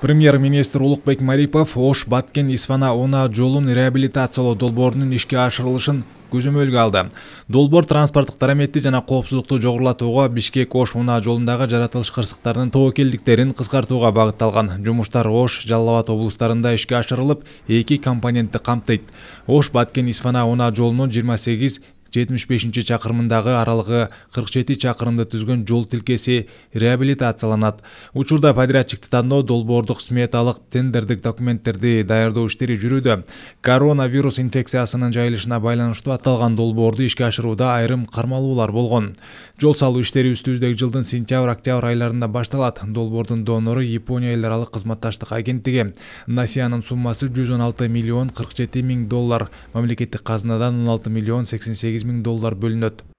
премьер-министр улукбек марипов ош баткен исфана уна жолын реабилитациялы долборының ишке ашырылышын көзім өлгі алды Долбор транспорттук дараметти жана коопсуздукту жогорулатууга бишкек ош унаа жолундагы жаратылыш кырсыктарынын тобокелдиктерин кыскартууга багытталган Жұмыштар ош жалал абад облустарында ашырылып эки компонентти камтыйт ош баткен исфана унаа жолунун жыйырма жетимиш чакырымындагы аралыгы 47 чакырымды түзгөн жол тилкеси реабилитацияланат учурда подрядчикти тандоо долбоордук сметалык тендердик документтерди даярдоо иштери жүрүүдө коронавирус инфекциясынын жайылышына байланыштуу аталган долбоорду ишке ашырууда айрым кармалуулар болгон жол салуу иштери үстүбүздөгү жылдын сентябрь октябрь айларында башталат долбоордун донору япония эл аралык кызматташтык агенттиги насиянын суммасы жүз он алты миллион кырк жети миң доллар мамлекеттик казынадан он алты миллион сексен сегиз сегіз мың доллар бөлінеді